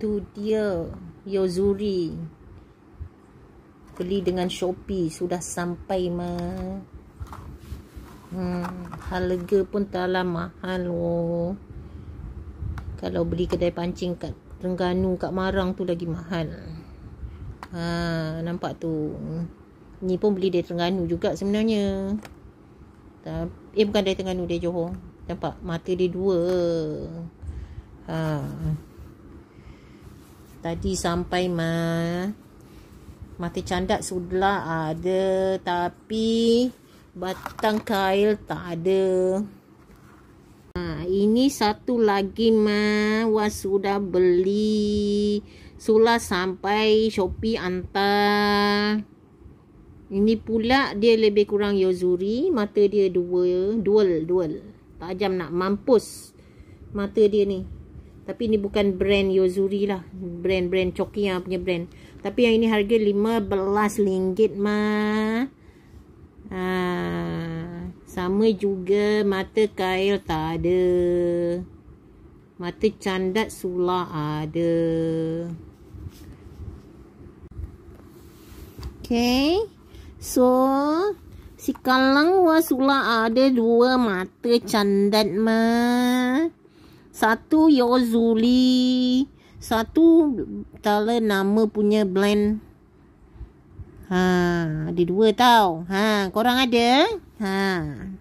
tu dia Yozuri beli dengan Shopee sudah sampai mah hmm, harga pun tak lama, halo oh. kalau beli kedai pancing kat Terengganu kat Marang tu lagi mahal ha, nampak tu ni pun beli dari Terengganu juga sebenarnya eh bukan dari Terengganu dia Johor nampak mata dia dua ha. Tadi sampai ma mati candak sudah ada tapi batang kail tak ada. Ha, ini satu lagi ma was sudah beli. Sula sampai Shopee hantar. Ini pula dia lebih kurang Yozuri. Mata dia dua. Dual, dual. Tajam nak mampus. Mata dia ni. Tapi ni bukan brand Yozuri lah. Brand-brand Choki yang punya brand. Tapi yang ini harga RM15 ma. Ha, sama juga mata kail tak ada. Mata candat sula ada. Okay. So, si kalang wa sula ada dua mata candat ma satu Yozuli satu tala nama punya blend ha ada dua tau ha korang ada ha